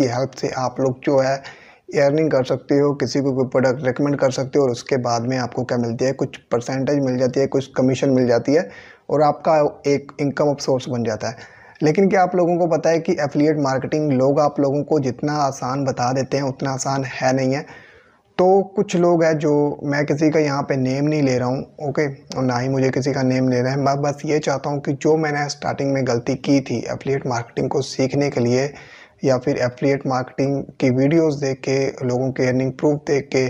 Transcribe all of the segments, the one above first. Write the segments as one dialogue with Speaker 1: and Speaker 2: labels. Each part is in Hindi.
Speaker 1: की हेल्प से आप लोग जो है एयरनिंग कर सकते हो किसी को कोई प्रोडक्ट रिकमेंड कर सकते हो और उसके बाद में आपको क्या मिलती है कुछ परसेंटेज मिल जाती है कुछ कमीशन मिल जाती है और आपका एक इनकम ऑफ सोर्स बन जाता है लेकिन क्या आप लोगों को पता है कि एफिलिएट मार्केटिंग लोग आप लोगों को जितना आसान बता देते हैं उतना आसान है नहीं है तो कुछ लोग हैं जो मैं किसी का यहाँ पे नेम नहीं ले रहा हूँ ओके और ना ही मुझे किसी का नेम लेना है मैं बस ये चाहता हूँ कि जो मैंने स्टार्टिंग में गलती की थी एफिलिएट मार्केटिंग को सीखने के लिए या फिर एफिलिएट मार्केटिंग की वीडियोस देख के लोगों के अर्निंग प्रूफ देख के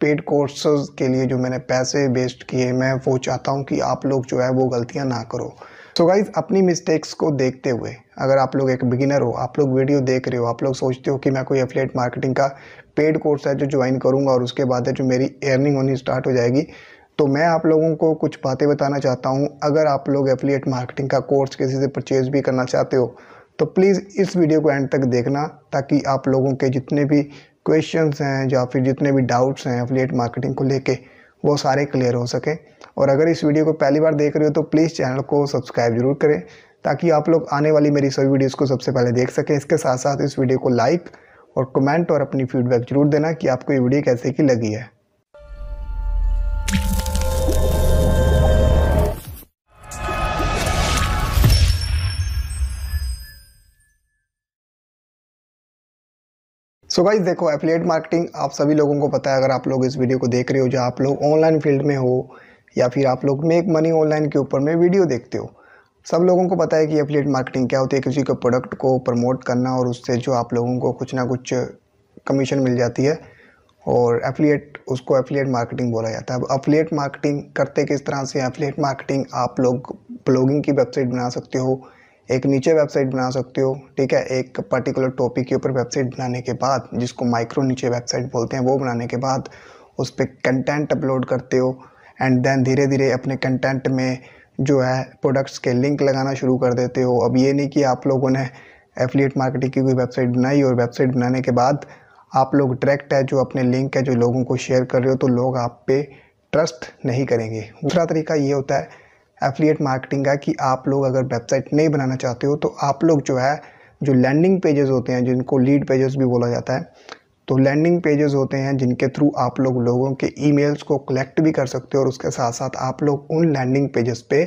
Speaker 1: पेड कोर्सेज के लिए जो मैंने पैसे वेस्ट किए मैं वो चाहता हूँ कि आप लोग जो है वो गलतियाँ ना करो सो so गाइज अपनी मिस्टेक्स को देखते हुए अगर आप लोग एक बिगिनर हो आप लोग वीडियो देख रहे हो आप लोग सोचते हो कि मैं कोई एफिलेट मार्केटिंग का पेड कोर्स है जो ज्वाइन करूँगा और उसके बाद है जो मेरी अर्निंग होनी स्टार्ट हो जाएगी तो मैं आप लोगों को कुछ बातें बताना चाहता हूँ अगर आप लोग एफिलिएट मार्केटिंग का कोर्स किसी से परचेज़ भी करना चाहते हो तो प्लीज़ इस वीडियो को एंड तक देखना ताकि आप लोगों के जितने भी क्वेश्चंस हैं या फिर जितने भी डाउट्स हैं अफिलिएट मार्केटिंग को लेके वो सारे क्लियर हो सकें और अगर इस वीडियो को पहली बार देख रहे हो तो प्लीज़ चैनल को सब्सक्राइब जरूर करें ताकि आप लोग आने वाली मेरी सभी वीडियोज़ को सबसे पहले देख सकें इसके साथ साथ इस वीडियो को लाइक और कमेंट और अपनी फीडबैक जरूर देना कि आपको ये वीडियो कैसे की लगी है सो so गाइज देखो एफिलिएट मार्केटिंग आप सभी लोगों को पता है अगर आप लोग इस वीडियो को देख रहे हो जो आप लोग ऑनलाइन फील्ड में हो या फिर आप लोग मेक मनी ऑनलाइन के ऊपर में वीडियो देखते हो सब लोगों को पता है कि एफिलिएट मार्केटिंग क्या होती है किसी के प्रोडक्ट को प्रमोट करना और उससे जो आप लोगों को कुछ ना कुछ कमीशन मिल जाती है और एफिलिएट उसको एफिलिएट मार्केटिंग बोला जाता है अब एफिलिएट मार्केटिंग करते किस तरह से एफिलिएट मार्केटिंग आप लोग ब्लॉगिंग की वेबसाइट बना सकते हो एक नीचे वेबसाइट बना सकते हो ठीक है एक पर्टिकुलर टॉपिक के ऊपर वेबसाइट बनाने के बाद जिसको माइक्रो नीचे वेबसाइट बोलते हैं वो बनाने के बाद उस पर कंटेंट अपलोड करते हो एंड देन धीरे धीरे अपने कंटेंट में जो है प्रोडक्ट्स के लिंक लगाना शुरू कर देते हो अब ये नहीं कि आप लोगों ने एफिलिएट मार्केटिंग की कोई वेबसाइट बनाई और वेबसाइट बनाने के बाद आप लोग डायरेक्ट है जो अपने लिंक है जो लोगों को शेयर कर रहे हो तो लोग आप पे ट्रस्ट नहीं करेंगे दूसरा तरीका ये होता है एफिलिएट मार्केटिंग का कि आप लोग अगर वेबसाइट नहीं बनाना चाहते हो तो आप लोग जो है जो लैंडिंग पेजेस होते हैं जिनको लीड पेजेस भी बोला जाता है तो लैंडिंग पेजेस होते हैं जिनके थ्रू आप लोग लोगों के ईमेल्स को कलेक्ट भी कर सकते हो और उसके साथ साथ आप लोग उन लैंडिंग पेजेस पे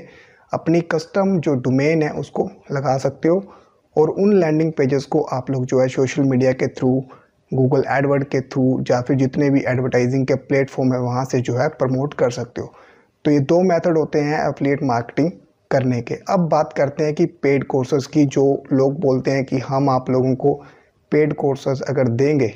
Speaker 1: अपनी कस्टम जो डोमेन है उसको लगा सकते हो और उन लैंडिंग पेजेस को आप लोग जो है सोशल मीडिया के थ्रू गूगल एडवर्ड के थ्रू या फिर जितने भी एडवर्टाइजिंग के प्लेटफॉर्म है वहाँ से जो है प्रमोट कर सकते हो तो ये दो मेथड होते हैं एफिलिएट मार्केटिंग करने के अब बात करते हैं कि पेड कोर्सेज़ की जो लोग बोलते हैं कि हम आप लोगों को पेड कोर्सेज़ अगर देंगे